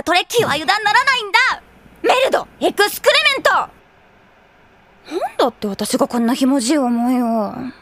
からトレッキーは油断ならないんだメルドエクスクレメントなんだって私がこんなひもじい思いを。